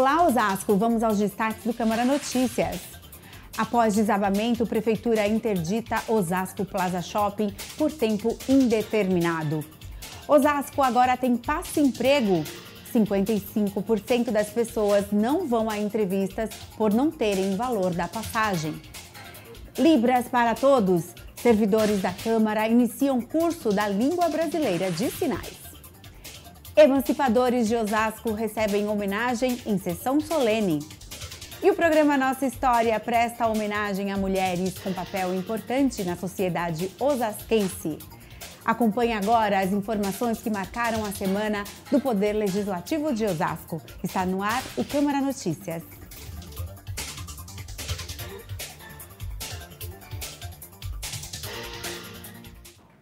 Olá, Osasco! Vamos aos destaques do Câmara Notícias. Após desabamento, Prefeitura interdita Osasco Plaza Shopping por tempo indeterminado. Osasco agora tem passe emprego. 55% das pessoas não vão a entrevistas por não terem valor da passagem. Libras para todos. Servidores da Câmara iniciam curso da língua brasileira de sinais. Emancipadores de Osasco recebem homenagem em sessão solene. E o programa Nossa História presta homenagem a mulheres com papel importante na sociedade osasquense. Acompanhe agora as informações que marcaram a semana do Poder Legislativo de Osasco. Está no ar o Câmara Notícias.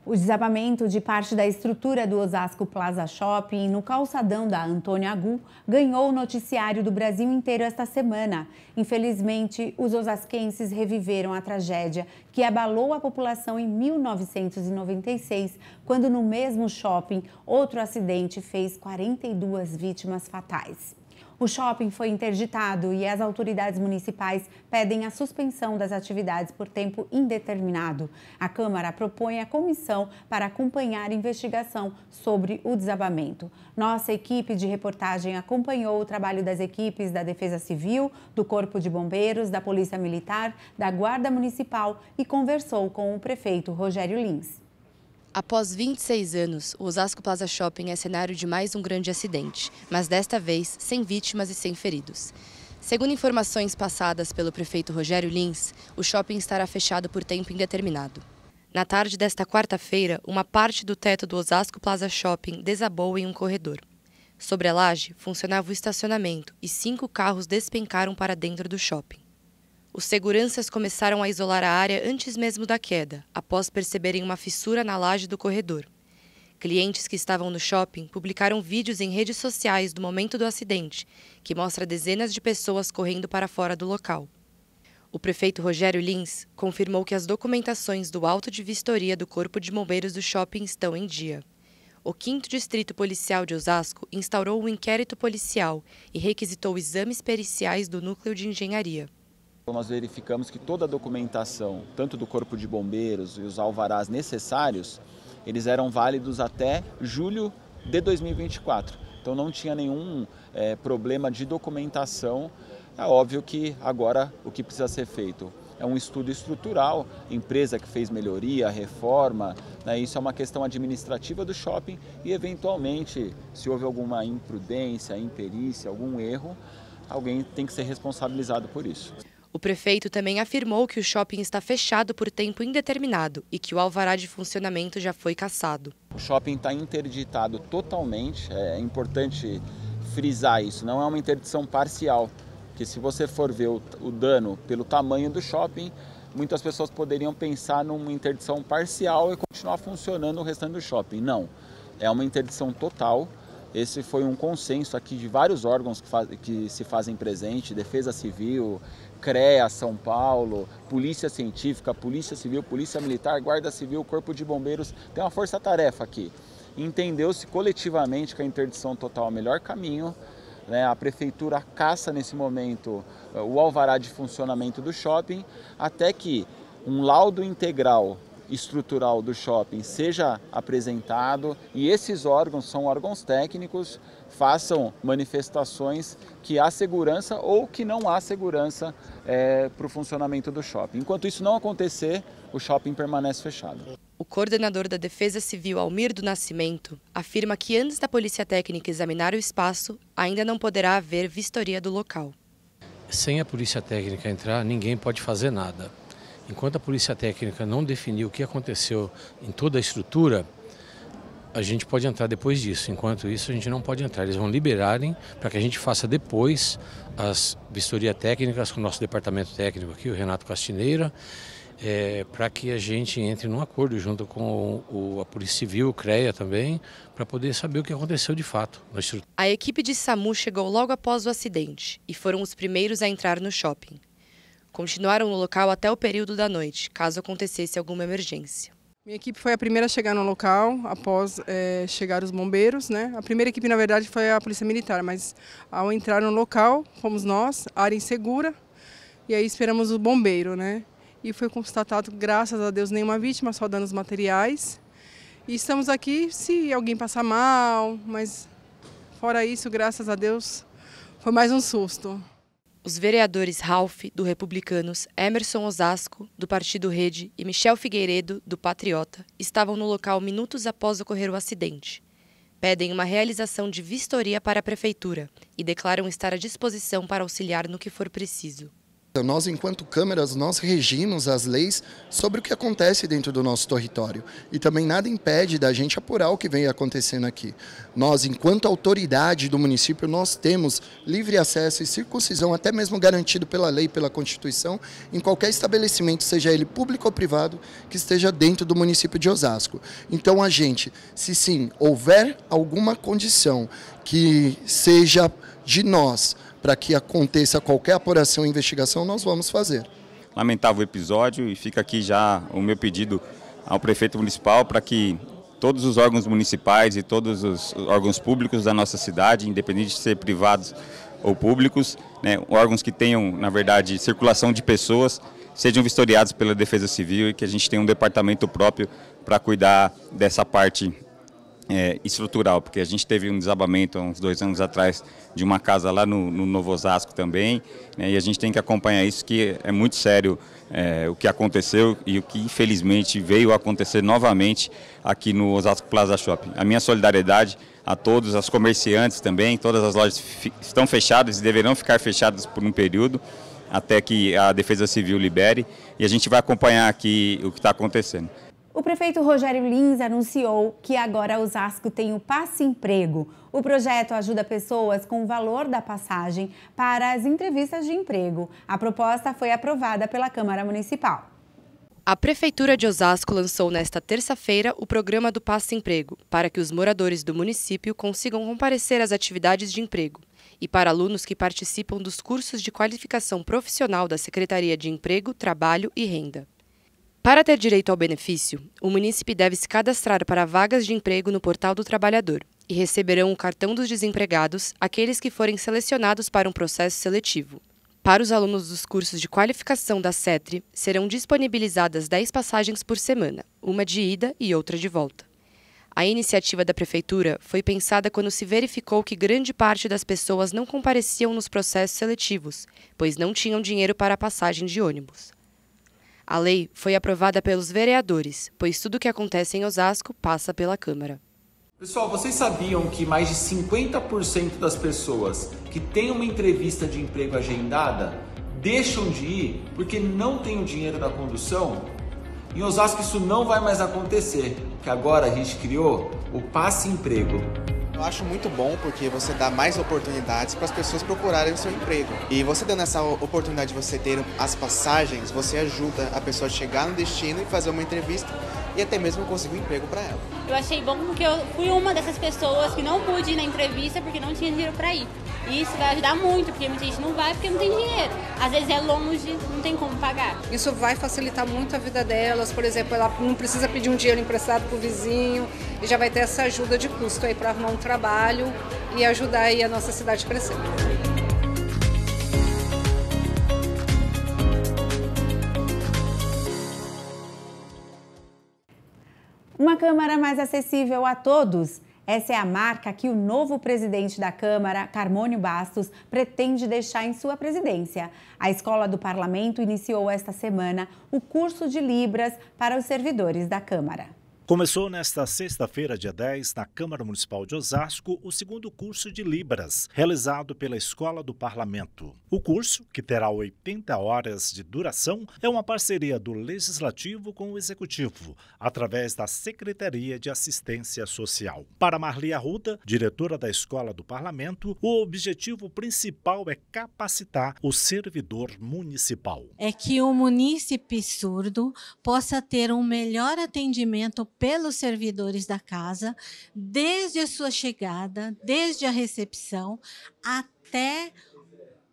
O desabamento de parte da estrutura do Osasco Plaza Shopping no calçadão da Antônia Agu ganhou o noticiário do Brasil inteiro esta semana. Infelizmente, os osasquenses reviveram a tragédia que abalou a população em 1996, quando no mesmo shopping outro acidente fez 42 vítimas fatais. O shopping foi interditado e as autoridades municipais pedem a suspensão das atividades por tempo indeterminado. A Câmara propõe a comissão para acompanhar a investigação sobre o desabamento. Nossa equipe de reportagem acompanhou o trabalho das equipes da Defesa Civil, do Corpo de Bombeiros, da Polícia Militar, da Guarda Municipal e conversou com o prefeito Rogério Lins. Após 26 anos, o Osasco Plaza Shopping é cenário de mais um grande acidente, mas desta vez sem vítimas e sem feridos. Segundo informações passadas pelo prefeito Rogério Lins, o shopping estará fechado por tempo indeterminado. Na tarde desta quarta-feira, uma parte do teto do Osasco Plaza Shopping desabou em um corredor. Sobre a laje, funcionava o estacionamento e cinco carros despencaram para dentro do shopping. Os seguranças começaram a isolar a área antes mesmo da queda, após perceberem uma fissura na laje do corredor. Clientes que estavam no shopping publicaram vídeos em redes sociais do momento do acidente, que mostra dezenas de pessoas correndo para fora do local. O prefeito Rogério Lins confirmou que as documentações do auto de vistoria do Corpo de Bombeiros do shopping estão em dia. O 5 Distrito Policial de Osasco instaurou um inquérito policial e requisitou exames periciais do Núcleo de Engenharia. Então, nós verificamos que toda a documentação, tanto do Corpo de Bombeiros e os alvarás necessários, eles eram válidos até julho de 2024. Então não tinha nenhum é, problema de documentação. É óbvio que agora o que precisa ser feito é um estudo estrutural, empresa que fez melhoria, reforma, né? isso é uma questão administrativa do shopping e eventualmente, se houve alguma imprudência, imperícia, algum erro, alguém tem que ser responsabilizado por isso. O prefeito também afirmou que o shopping está fechado por tempo indeterminado e que o alvará de funcionamento já foi cassado. O shopping está interditado totalmente, é importante frisar isso, não é uma interdição parcial, que se você for ver o, o dano pelo tamanho do shopping, muitas pessoas poderiam pensar numa interdição parcial e continuar funcionando o restante do shopping. Não, é uma interdição total. Esse foi um consenso aqui de vários órgãos que, faz, que se fazem presente, Defesa Civil, CREA São Paulo, Polícia Científica, Polícia Civil, Polícia Militar, Guarda Civil, Corpo de Bombeiros, tem uma força-tarefa aqui. Entendeu-se coletivamente que a interdição total é o melhor caminho. Né? A prefeitura caça nesse momento eh, o alvará de funcionamento do shopping, até que um laudo integral estrutural do shopping seja apresentado e esses órgãos são órgãos técnicos, façam manifestações que há segurança ou que não há segurança é, eh, para o funcionamento do shopping. Enquanto isso não acontecer, o shopping permanece fechado. O coordenador da Defesa Civil, Almir do Nascimento, afirma que antes da Polícia Técnica examinar o espaço, ainda não poderá haver vistoria do local. Sem a Polícia Técnica entrar, ninguém pode fazer nada. Enquanto a polícia técnica não definiu o que aconteceu em toda a estrutura, a gente pode entrar depois disso. Enquanto isso, a gente não pode entrar. Eles vão liberarem para que a gente faça depois as vistoria técnicas com o nosso departamento técnico aqui, o Renato Castineira, é, para que a gente entre num acordo junto com o, a Polícia Civil, o CREA também, para poder saber o que aconteceu de fato na estrutura. A equipe de SAMU chegou logo após o acidente e foram os primeiros a entrar no shopping continuaram no local até o período da noite, caso acontecesse alguma emergência. Minha equipe foi a primeira a chegar no local após é, chegar os bombeiros. Né? A primeira equipe, na verdade, foi a Polícia Militar, mas ao entrar no local, fomos nós, área insegura, e aí esperamos o bombeiro. Né? E foi constatado, graças a Deus, nenhuma vítima, só danos materiais. E estamos aqui se alguém passar mal, mas fora isso, graças a Deus, foi mais um susto os vereadores Ralph, do Republicanos, Emerson Osasco, do Partido Rede, e Michel Figueiredo, do Patriota, estavam no local minutos após ocorrer o acidente. Pedem uma realização de vistoria para a Prefeitura e declaram estar à disposição para auxiliar no que for preciso. Nós, enquanto câmeras, nós regimos as leis sobre o que acontece dentro do nosso território. E também nada impede da gente apurar o que vem acontecendo aqui. Nós, enquanto autoridade do município, nós temos livre acesso e circuncisão, até mesmo garantido pela lei, pela Constituição, em qualquer estabelecimento, seja ele público ou privado, que esteja dentro do município de Osasco. Então, a gente, se sim, houver alguma condição que seja de nós para que aconteça qualquer apuração e investigação, nós vamos fazer. Lamentável episódio e fica aqui já o meu pedido ao prefeito municipal para que todos os órgãos municipais e todos os órgãos públicos da nossa cidade, independente de ser privados ou públicos, né, órgãos que tenham, na verdade, circulação de pessoas, sejam vistoriados pela Defesa Civil e que a gente tenha um departamento próprio para cuidar dessa parte é, estrutural, porque a gente teve um desabamento há uns dois anos atrás de uma casa lá no, no Novo Osasco também, né, e a gente tem que acompanhar isso, que é muito sério é, o que aconteceu e o que infelizmente veio acontecer novamente aqui no Osasco Plaza Shopping. A minha solidariedade a todos, as comerciantes também, todas as lojas estão fechadas e deverão ficar fechadas por um período até que a Defesa Civil libere, e a gente vai acompanhar aqui o que está acontecendo. O prefeito Rogério Lins anunciou que agora Osasco tem o Passe Emprego. O projeto ajuda pessoas com o valor da passagem para as entrevistas de emprego. A proposta foi aprovada pela Câmara Municipal. A Prefeitura de Osasco lançou nesta terça-feira o programa do Passe Emprego, para que os moradores do município consigam comparecer às atividades de emprego e para alunos que participam dos cursos de qualificação profissional da Secretaria de Emprego, Trabalho e Renda. Para ter direito ao benefício, o munícipe deve se cadastrar para vagas de emprego no Portal do Trabalhador e receberão o cartão dos desempregados aqueles que forem selecionados para um processo seletivo. Para os alunos dos cursos de qualificação da CETRE, serão disponibilizadas 10 passagens por semana, uma de ida e outra de volta. A iniciativa da Prefeitura foi pensada quando se verificou que grande parte das pessoas não compareciam nos processos seletivos, pois não tinham dinheiro para a passagem de ônibus. A lei foi aprovada pelos vereadores, pois tudo que acontece em Osasco passa pela Câmara. Pessoal, vocês sabiam que mais de 50% das pessoas que têm uma entrevista de emprego agendada deixam de ir porque não tem o dinheiro da condução? Em Osasco isso não vai mais acontecer, que agora a gente criou o Passe Emprego. Eu acho muito bom porque você dá mais oportunidades para as pessoas procurarem o seu emprego. E você dando essa oportunidade de você ter as passagens, você ajuda a pessoa a chegar no destino e fazer uma entrevista e até mesmo conseguir um emprego para ela. Eu achei bom porque eu fui uma dessas pessoas que não pude ir na entrevista porque não tinha dinheiro para ir. E isso vai ajudar muito, porque muita gente não vai porque não tem dinheiro. Às vezes é longe, não tem como pagar. Isso vai facilitar muito a vida delas, por exemplo, ela não precisa pedir um dinheiro emprestado para o vizinho e já vai ter essa ajuda de custo aí para arrumar um trabalho e ajudar aí a nossa cidade a crescer. Uma Câmara mais acessível a todos essa é a marca que o novo presidente da Câmara, Carmônio Bastos, pretende deixar em sua presidência. A Escola do Parlamento iniciou esta semana o curso de Libras para os servidores da Câmara. Começou nesta sexta-feira, dia 10, na Câmara Municipal de Osasco, o segundo curso de Libras, realizado pela Escola do Parlamento. O curso, que terá 80 horas de duração, é uma parceria do Legislativo com o Executivo, através da Secretaria de Assistência Social. Para Marli Arruda, diretora da Escola do Parlamento, o objetivo principal é capacitar o servidor municipal. É que o munícipe surdo possa ter um melhor atendimento pelos servidores da casa, desde a sua chegada, desde a recepção até o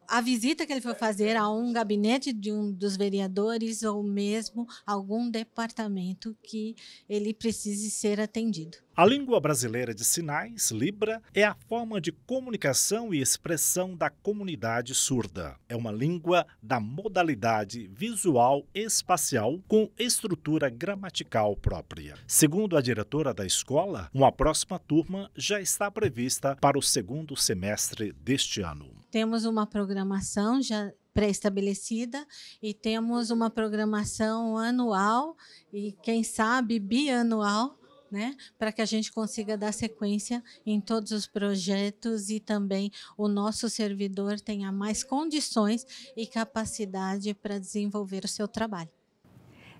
a visita que ele foi fazer a um gabinete de um dos vereadores ou mesmo algum departamento que ele precise ser atendido. A língua brasileira de sinais, Libra, é a forma de comunicação e expressão da comunidade surda. É uma língua da modalidade visual espacial com estrutura gramatical própria. Segundo a diretora da escola, uma próxima turma já está prevista para o segundo semestre deste ano. Temos uma programação já pré-estabelecida e temos uma programação anual e, quem sabe, bianual, né, para que a gente consiga dar sequência em todos os projetos e também o nosso servidor tenha mais condições e capacidade para desenvolver o seu trabalho.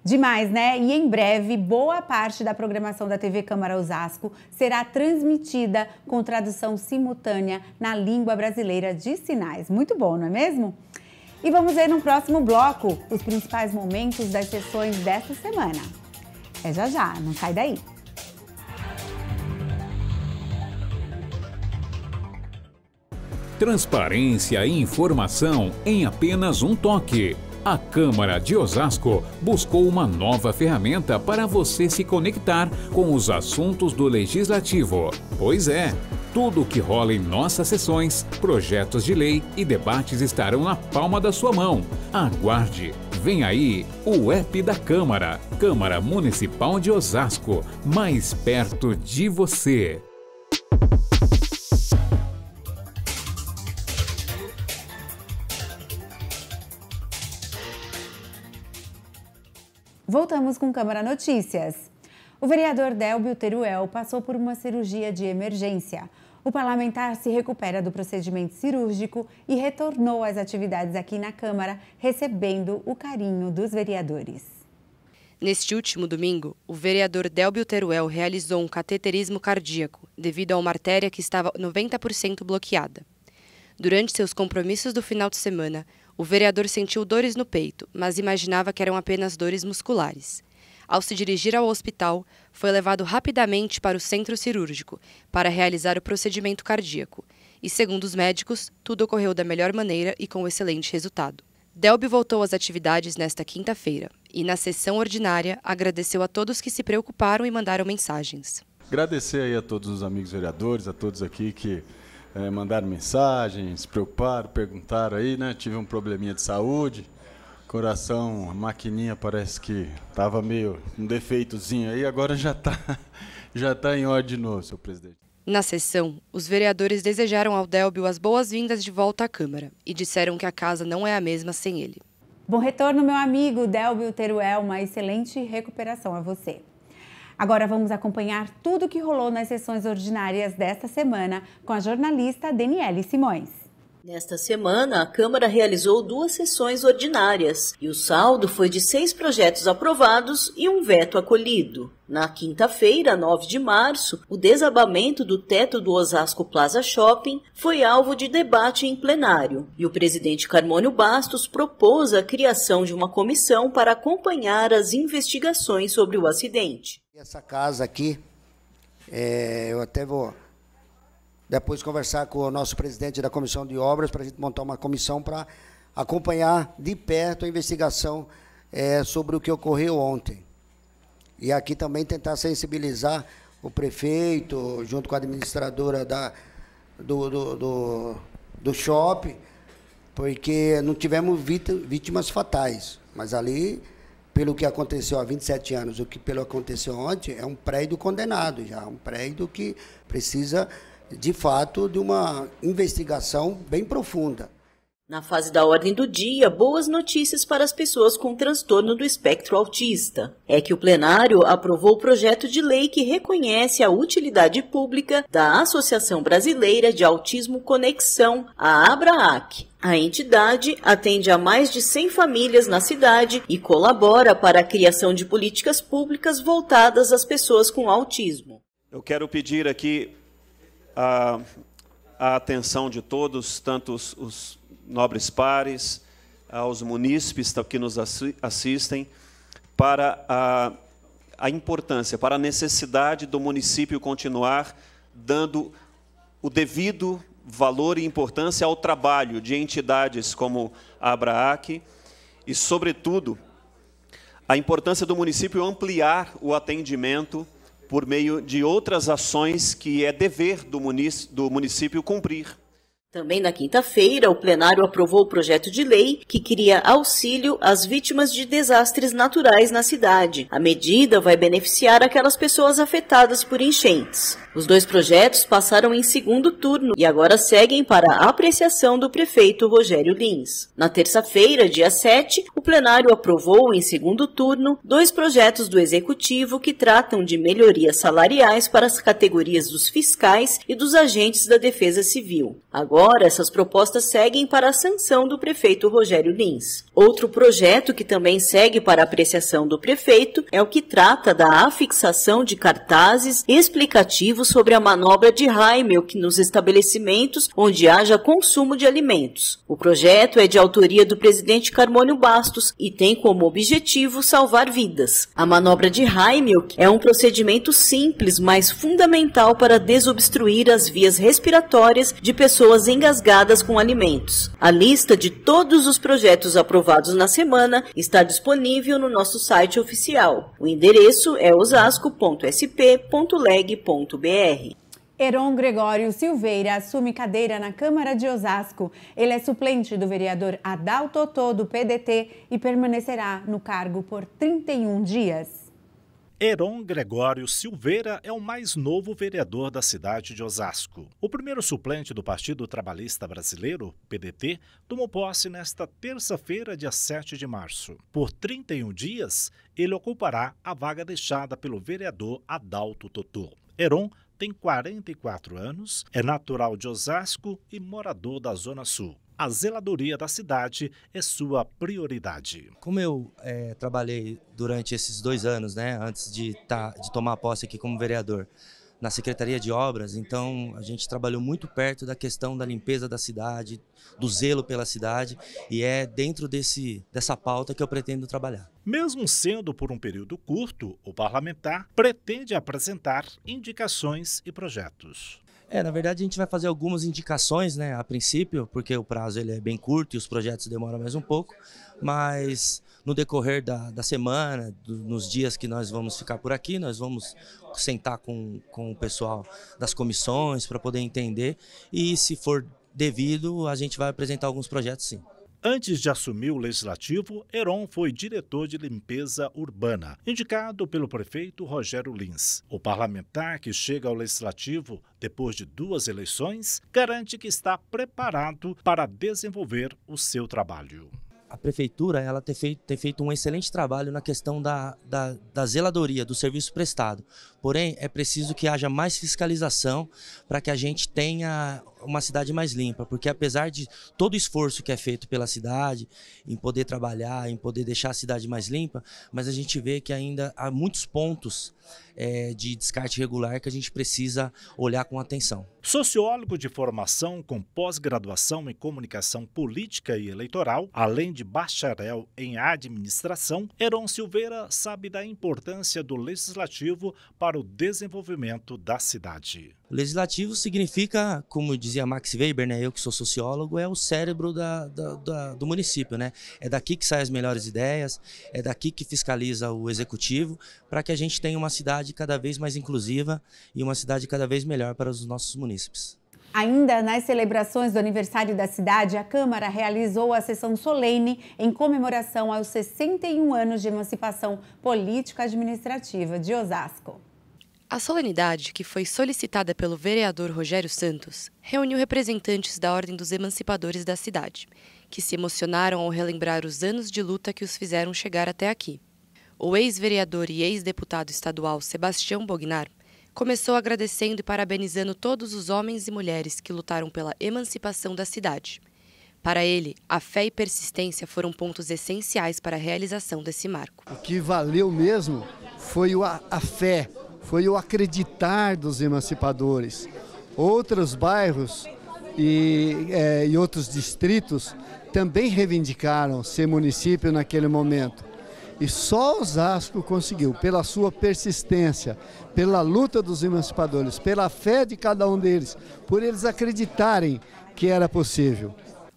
Demais, né? E em breve, boa parte da programação da TV Câmara Osasco será transmitida com tradução simultânea na língua brasileira de sinais. Muito bom, não é mesmo? E vamos ver no próximo bloco os principais momentos das sessões desta semana. É já já, não sai daí. Transparência e informação em apenas um toque a Câmara de Osasco buscou uma nova ferramenta para você se conectar com os assuntos do Legislativo. Pois é, tudo o que rola em nossas sessões, projetos de lei e debates estarão na palma da sua mão. Aguarde! Vem aí o app da Câmara, Câmara Municipal de Osasco, mais perto de você. Voltamos com Câmara Notícias. O vereador Delbio Teruel passou por uma cirurgia de emergência. O parlamentar se recupera do procedimento cirúrgico e retornou às atividades aqui na Câmara, recebendo o carinho dos vereadores. Neste último domingo, o vereador Delbio Teruel realizou um cateterismo cardíaco devido a uma artéria que estava 90% bloqueada. Durante seus compromissos do final de semana, o vereador sentiu dores no peito, mas imaginava que eram apenas dores musculares. Ao se dirigir ao hospital, foi levado rapidamente para o centro cirúrgico para realizar o procedimento cardíaco. E segundo os médicos, tudo ocorreu da melhor maneira e com excelente resultado. Delby voltou às atividades nesta quinta-feira e, na sessão ordinária, agradeceu a todos que se preocuparam e mandaram mensagens. Agradecer aí a todos os amigos vereadores, a todos aqui que é, mandaram mensagens, se preocuparam, perguntaram aí, né? Tive um probleminha de saúde, coração, a maquininha parece que estava meio um defeitozinho aí, agora já está já tá em ordem de novo, senhor presidente. Na sessão, os vereadores desejaram ao Délbio as boas-vindas de volta à Câmara e disseram que a casa não é a mesma sem ele. Bom retorno, meu amigo Délbio Teruel, uma excelente recuperação a você. Agora vamos acompanhar tudo o que rolou nas sessões ordinárias desta semana com a jornalista Daniele Simões. Nesta semana, a Câmara realizou duas sessões ordinárias e o saldo foi de seis projetos aprovados e um veto acolhido. Na quinta-feira, 9 de março, o desabamento do teto do Osasco Plaza Shopping foi alvo de debate em plenário e o presidente Carmônio Bastos propôs a criação de uma comissão para acompanhar as investigações sobre o acidente. Essa casa aqui, é, eu até vou depois conversar com o nosso presidente da Comissão de Obras para a gente montar uma comissão para acompanhar de perto a investigação é, sobre o que ocorreu ontem. E aqui também tentar sensibilizar o prefeito, junto com a administradora da, do, do, do, do shopping, porque não tivemos vítimas fatais, mas ali, pelo que aconteceu há 27 anos, o que pelo que aconteceu ontem, é um prédio condenado já, um prédio que precisa de fato, de uma investigação bem profunda. Na fase da ordem do dia, boas notícias para as pessoas com transtorno do espectro autista. É que o plenário aprovou o projeto de lei que reconhece a utilidade pública da Associação Brasileira de Autismo Conexão, a ABRAAC. A entidade atende a mais de 100 famílias na cidade e colabora para a criação de políticas públicas voltadas às pessoas com autismo. Eu quero pedir aqui a, a atenção de todos, tanto os, os nobres pares, aos munícipes que nos assistem, para a, a importância, para a necessidade do município continuar dando o devido valor e importância ao trabalho de entidades como a Abraac e, sobretudo, a importância do município ampliar o atendimento por meio de outras ações que é dever do município, cumprir. Também na quinta-feira, o plenário aprovou o projeto de lei que cria auxílio às vítimas de desastres naturais na cidade. A medida vai beneficiar aquelas pessoas afetadas por enchentes. Os dois projetos passaram em segundo turno e agora seguem para a apreciação do prefeito Rogério Lins. Na terça-feira, dia 7, o plenário aprovou em segundo turno dois projetos do executivo que tratam de melhorias salariais para as categorias dos fiscais e dos agentes da defesa civil. Agora agora, essas propostas seguem para a sanção do prefeito Rogério Lins. Outro projeto que também segue para apreciação do prefeito é o que trata da afixação de cartazes explicativos sobre a manobra de Heimel nos estabelecimentos onde haja consumo de alimentos. O projeto é de autoria do presidente Carmônio Bastos e tem como objetivo salvar vidas. A manobra de Heimel é um procedimento simples, mas fundamental para desobstruir as vias respiratórias de pessoas em engasgadas com alimentos. A lista de todos os projetos aprovados na semana está disponível no nosso site oficial. O endereço é osasco.sp.leg.br. Heron Gregório Silveira assume cadeira na Câmara de Osasco. Ele é suplente do vereador Adalto Totô, do PDT, e permanecerá no cargo por 31 dias. Heron Gregório Silveira é o mais novo vereador da cidade de Osasco. O primeiro suplente do Partido Trabalhista Brasileiro, PDT, tomou posse nesta terça-feira, dia 7 de março. Por 31 dias, ele ocupará a vaga deixada pelo vereador Adalto Totô. Heron tem 44 anos, é natural de Osasco e morador da Zona Sul a zeladoria da cidade é sua prioridade. Como eu é, trabalhei durante esses dois anos, né, antes de, tá, de tomar posse aqui como vereador, na Secretaria de Obras, então a gente trabalhou muito perto da questão da limpeza da cidade, do zelo pela cidade, e é dentro desse, dessa pauta que eu pretendo trabalhar. Mesmo sendo por um período curto, o parlamentar pretende apresentar indicações e projetos. É, na verdade a gente vai fazer algumas indicações, né, a princípio, porque o prazo ele é bem curto e os projetos demoram mais um pouco, mas no decorrer da, da semana, do, nos dias que nós vamos ficar por aqui, nós vamos sentar com, com o pessoal das comissões para poder entender e se for devido a gente vai apresentar alguns projetos sim. Antes de assumir o legislativo, Heron foi diretor de limpeza urbana, indicado pelo prefeito Rogério Lins. O parlamentar que chega ao legislativo depois de duas eleições garante que está preparado para desenvolver o seu trabalho. A prefeitura ela tem feito, tem feito um excelente trabalho na questão da, da, da zeladoria, do serviço prestado. Porém, é preciso que haja mais fiscalização para que a gente tenha uma cidade mais limpa, porque apesar de todo o esforço que é feito pela cidade em poder trabalhar, em poder deixar a cidade mais limpa, mas a gente vê que ainda há muitos pontos é, de descarte regular que a gente precisa olhar com atenção. Sociólogo de formação com pós-graduação em comunicação política e eleitoral, além de bacharel em administração, Heron Silveira sabe da importância do legislativo para o desenvolvimento da cidade. Legislativo significa, como dizia Max Weber, né, eu que sou sociólogo, é o cérebro da, da, da, do município. Né? É daqui que saem as melhores ideias, é daqui que fiscaliza o executivo, para que a gente tenha uma cidade cada vez mais inclusiva e uma cidade cada vez melhor para os nossos munícipes. Ainda nas celebrações do aniversário da cidade, a Câmara realizou a sessão solene em comemoração aos 61 anos de emancipação política-administrativa de Osasco. A solenidade, que foi solicitada pelo vereador Rogério Santos, reuniu representantes da Ordem dos Emancipadores da cidade, que se emocionaram ao relembrar os anos de luta que os fizeram chegar até aqui. O ex-vereador e ex-deputado estadual Sebastião Bognar começou agradecendo e parabenizando todos os homens e mulheres que lutaram pela emancipação da cidade. Para ele, a fé e persistência foram pontos essenciais para a realização desse marco. O que valeu mesmo foi a, a fé, foi o acreditar dos emancipadores. Outros bairros e, é, e outros distritos também reivindicaram ser município naquele momento. E só Osasco conseguiu, pela sua persistência, pela luta dos emancipadores, pela fé de cada um deles, por eles acreditarem que era possível.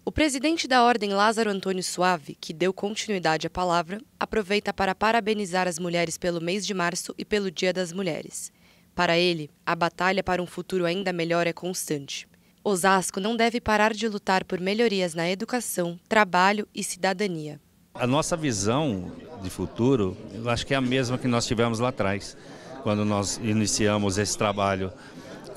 O presidente da Ordem Lázaro Antônio Suave, que deu continuidade à palavra, aproveita para parabenizar as mulheres pelo mês de março e pelo Dia das Mulheres. Para ele, a batalha para um futuro ainda melhor é constante. Osasco não deve parar de lutar por melhorias na educação, trabalho e cidadania. A nossa visão de futuro, eu acho que é a mesma que nós tivemos lá atrás, quando nós iniciamos esse trabalho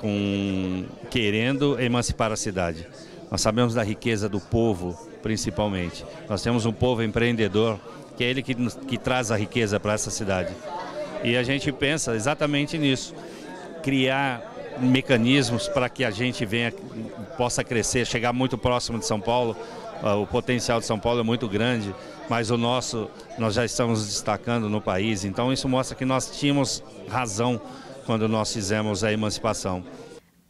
com querendo emancipar a cidade. Nós sabemos da riqueza do povo, principalmente. Nós temos um povo empreendedor, que é ele que, que traz a riqueza para essa cidade. E a gente pensa exatamente nisso, criar mecanismos para que a gente venha, possa crescer, chegar muito próximo de São Paulo. Ah, o potencial de São Paulo é muito grande, mas o nosso nós já estamos destacando no país. Então isso mostra que nós tínhamos razão quando nós fizemos a emancipação.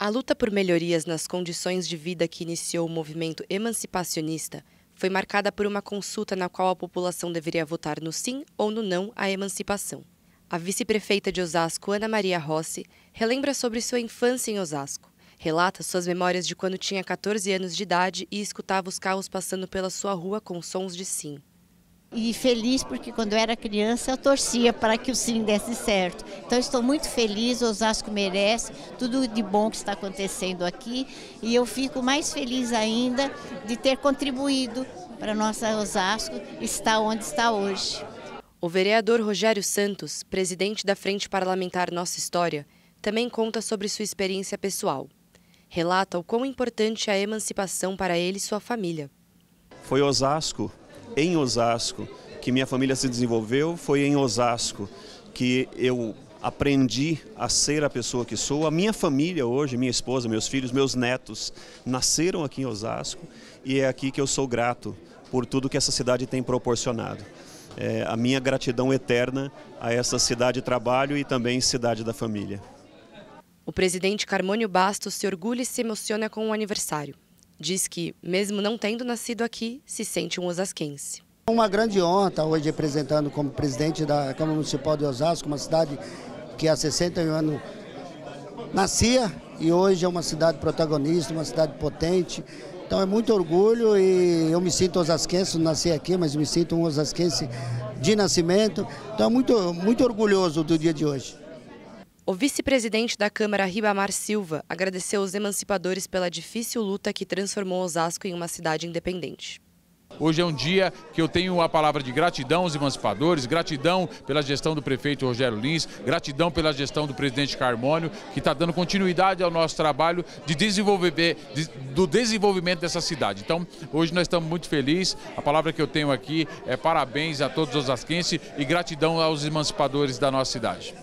A luta por melhorias nas condições de vida que iniciou o movimento emancipacionista foi marcada por uma consulta na qual a população deveria votar no sim ou no não à emancipação. A vice-prefeita de Osasco, Ana Maria Rossi, relembra sobre sua infância em Osasco. Relata suas memórias de quando tinha 14 anos de idade e escutava os carros passando pela sua rua com sons de sim e feliz porque quando era criança eu torcia para que o sim desse certo. Então estou muito feliz, Osasco merece tudo de bom que está acontecendo aqui e eu fico mais feliz ainda de ter contribuído para nossa Osasco estar onde está hoje. O vereador Rogério Santos, presidente da Frente Parlamentar Nossa História, também conta sobre sua experiência pessoal. Relata o quão importante é a emancipação para ele e sua família. Foi Osasco em Osasco que minha família se desenvolveu, foi em Osasco que eu aprendi a ser a pessoa que sou. A minha família hoje, minha esposa, meus filhos, meus netos, nasceram aqui em Osasco e é aqui que eu sou grato por tudo que essa cidade tem proporcionado. É a minha gratidão eterna a essa cidade trabalho e também cidade da família. O presidente Carmônio Bastos se orgulha e se emociona com o aniversário. Diz que, mesmo não tendo nascido aqui, se sente um osasquense. Uma grande honra estar hoje representando como presidente da Câmara Municipal de Osasco, uma cidade que há 61 anos nascia e hoje é uma cidade protagonista, uma cidade potente. Então é muito orgulho e eu me sinto osasquense, não nasci aqui, mas me sinto um osasquense de nascimento. Então é muito, muito orgulhoso do dia de hoje. O vice-presidente da Câmara, Ribamar Silva, agradeceu os emancipadores pela difícil luta que transformou Osasco em uma cidade independente. Hoje é um dia que eu tenho a palavra de gratidão aos emancipadores, gratidão pela gestão do prefeito Rogério Lins, gratidão pela gestão do presidente Carmônio, que está dando continuidade ao nosso trabalho de desenvolver, de, do desenvolvimento dessa cidade. Então, hoje nós estamos muito felizes. A palavra que eu tenho aqui é parabéns a todos os osasquenses e gratidão aos emancipadores da nossa cidade.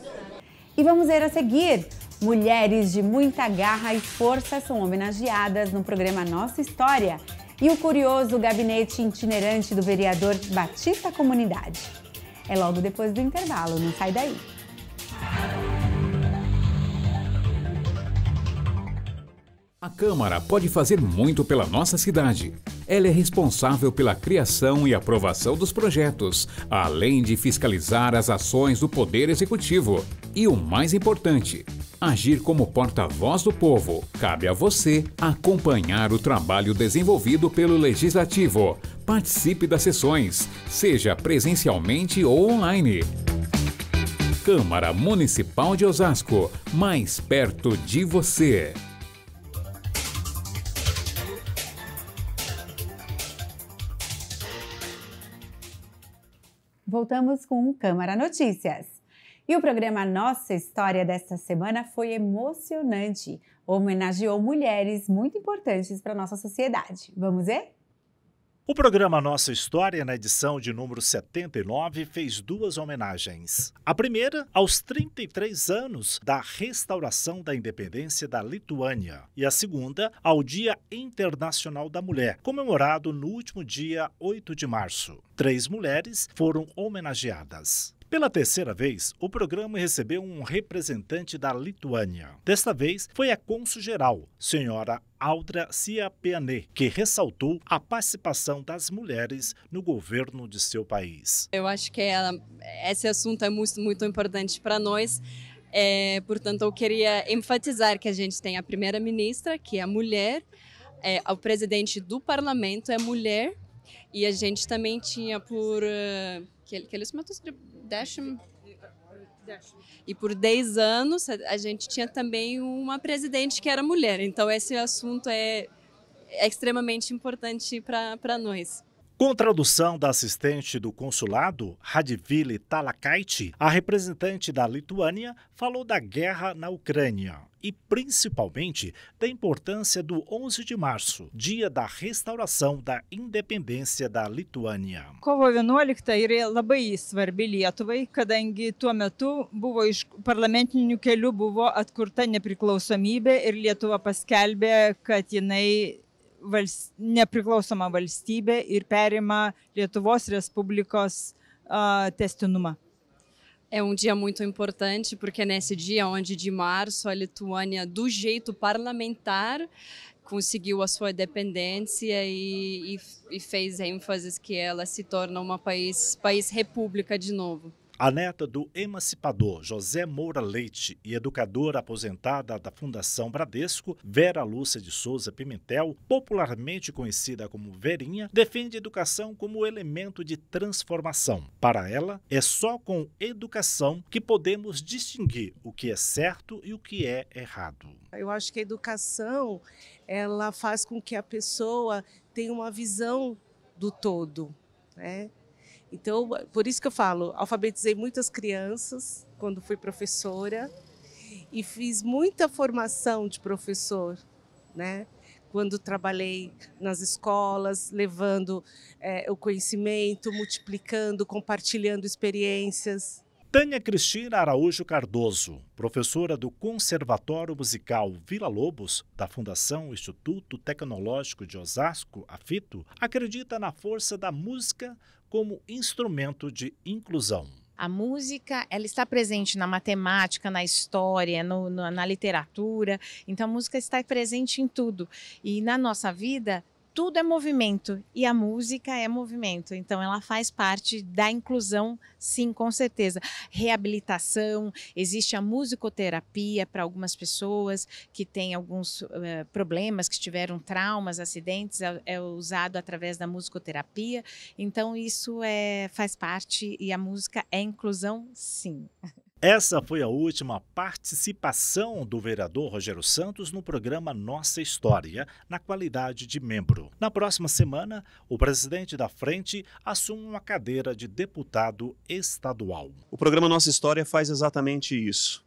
E vamos ver a seguir. Mulheres de muita garra e força são homenageadas no programa Nossa História e o curioso gabinete itinerante do vereador Batista Comunidade. É logo depois do intervalo, não sai daí. A Câmara pode fazer muito pela nossa cidade. Ela é responsável pela criação e aprovação dos projetos, além de fiscalizar as ações do Poder Executivo. E o mais importante, agir como porta-voz do povo. Cabe a você acompanhar o trabalho desenvolvido pelo Legislativo. Participe das sessões, seja presencialmente ou online. Câmara Municipal de Osasco, mais perto de você. Voltamos com Câmara Notícias. E o programa Nossa História desta semana foi emocionante. Homenageou mulheres muito importantes para a nossa sociedade. Vamos ver? O programa Nossa História, na edição de número 79, fez duas homenagens. A primeira aos 33 anos da restauração da independência da Lituânia, e a segunda ao Dia Internacional da Mulher, comemorado no último dia 8 de março. Três mulheres foram homenageadas. Pela terceira vez, o programa recebeu um representante da Lituânia. Desta vez, foi a Consul geral senhora Aldra Ciapiané, que ressaltou a participação das mulheres no governo de seu país. Eu acho que ela, esse assunto é muito, muito importante para nós. É, portanto, eu queria enfatizar que a gente tem a primeira-ministra, que é mulher, é, o presidente do parlamento é mulher, e a gente também tinha por. Uh, que, que eles matam de né? E por 10 anos a gente tinha também uma presidente que era mulher. Então esse assunto é, é extremamente importante para nós. Com tradução da assistente do consulado, Radvili Talakaiti, a representante da Lituânia falou da guerra na Ucrânia e principalmente da importância do 11 de março, dia da restauração da independência da Lituânia. Kovo 11 yra labai svarbi Lietuvai, kadangi tuo metu buvo iš parlamentinių kelių buvo atkurta nepriklausomybė ir Lietuva paskelbė, kad jinai nepriklausoma valstybė ir perima Lietuvos Respublikos uh, testinumą. É um dia muito importante, porque é nesse dia onde, de março, a Lituânia, do jeito parlamentar, conseguiu a sua independência e, e, e fez ênfases que ela se torna um país, país república de novo. A neta do emancipador José Moura Leite e educadora aposentada da Fundação Bradesco, Vera Lúcia de Souza Pimentel, popularmente conhecida como Verinha, defende a educação como elemento de transformação. Para ela, é só com educação que podemos distinguir o que é certo e o que é errado. Eu acho que a educação, ela faz com que a pessoa tenha uma visão do todo, né? Então, por isso que eu falo, alfabetizei muitas crianças quando fui professora e fiz muita formação de professor, né? Quando trabalhei nas escolas, levando é, o conhecimento, multiplicando, compartilhando experiências. Tânia Cristina Araújo Cardoso, professora do Conservatório Musical Vila Lobos, da Fundação Instituto Tecnológico de Osasco, AFITO, acredita na força da música como instrumento de inclusão. A música, ela está presente na matemática, na história, no, no, na literatura. Então, a música está presente em tudo. E na nossa vida, tudo é movimento e a música é movimento. Então ela faz parte da inclusão, sim, com certeza. Reabilitação, existe a musicoterapia para algumas pessoas que têm alguns uh, problemas, que tiveram traumas, acidentes, é, é, usado através da musicoterapia. Então isso é faz parte e a música é inclusão, sim. Essa foi a última participação do vereador Rogério Santos no programa Nossa História, na qualidade de membro. Na próxima semana, o presidente da frente assume uma cadeira de deputado estadual. O programa Nossa História faz exatamente isso.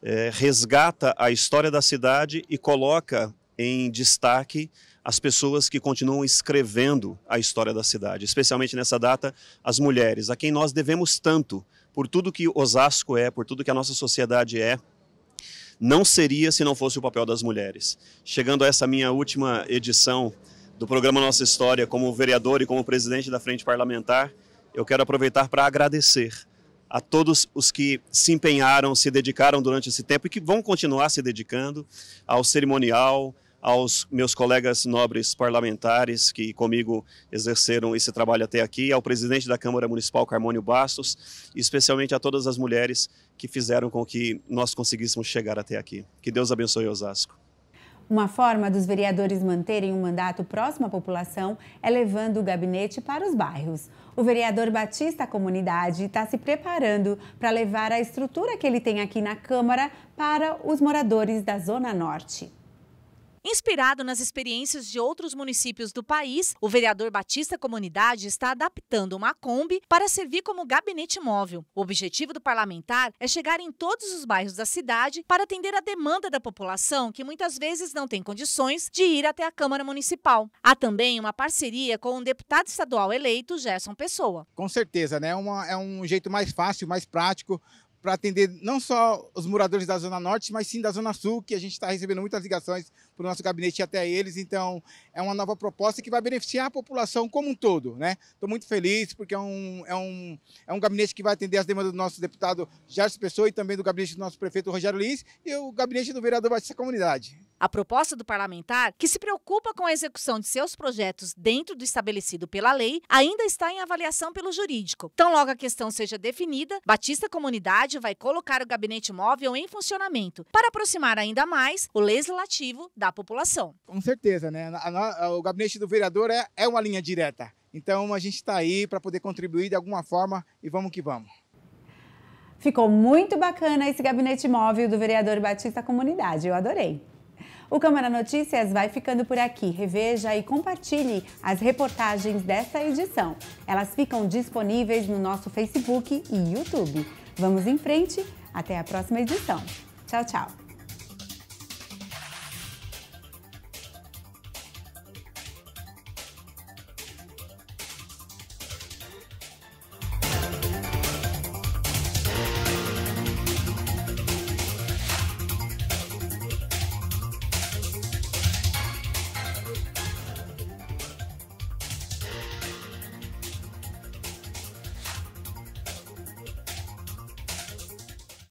É, resgata a história da cidade e coloca em destaque as pessoas que continuam escrevendo a história da cidade, especialmente nessa data, as mulheres, a quem nós devemos tanto por tudo que Osasco é, por tudo que a nossa sociedade é, não seria se não fosse o papel das mulheres. Chegando a essa minha última edição do programa Nossa História, como vereador e como presidente da Frente Parlamentar, eu quero aproveitar para agradecer a todos os que se empenharam, se dedicaram durante esse tempo e que vão continuar se dedicando ao cerimonial, aos meus colegas nobres parlamentares que comigo exerceram esse trabalho até aqui, ao presidente da Câmara Municipal, Carmônio Bastos, e especialmente a todas as mulheres que fizeram com que nós conseguíssemos chegar até aqui. Que Deus abençoe Osasco. Uma forma dos vereadores manterem um mandato próximo à população é levando o gabinete para os bairros. O vereador Batista Comunidade está se preparando para levar a estrutura que ele tem aqui na Câmara para os moradores da Zona Norte. Inspirado nas experiências de outros municípios do país, o vereador Batista Comunidade está adaptando uma Kombi para servir como gabinete móvel. O objetivo do parlamentar é chegar em todos os bairros da cidade para atender a demanda da população que muitas vezes não tem condições de ir até a Câmara Municipal. Há também uma parceria com o deputado estadual eleito Gerson Pessoa. Com certeza, né? É uma, é um jeito mais fácil, mais prático para atender não só os moradores da Zona Norte, mas sim da Zona Sul, que a gente está recebendo muitas ligações para o nosso gabinete até eles. Então, é uma nova proposta que vai beneficiar a população como um todo. Estou né? muito feliz porque é um, é, um, é um gabinete que vai atender as demandas do nosso deputado Jair Pessoa e também do gabinete do nosso prefeito Rogério Lins e o gabinete do vereador Batista Comunidade. A proposta do parlamentar, que se preocupa com a execução de seus projetos dentro do estabelecido pela lei, ainda está em avaliação pelo jurídico. Tão logo a questão seja definida, Batista Comunidade vai colocar o gabinete móvel em funcionamento para aproximar ainda mais o legislativo da população. Com certeza, né? O gabinete do vereador é, é uma linha direta. Então a gente está aí para poder contribuir de alguma forma e vamos que vamos. Ficou muito bacana esse gabinete móvel do vereador Batista Comunidade, eu adorei. O Câmara Notícias vai ficando por aqui. Reveja e compartilhe as reportagens dessa edição. Elas ficam disponíveis no nosso Facebook e YouTube. Vamos em frente. Até a próxima edição. Tchau, tchau.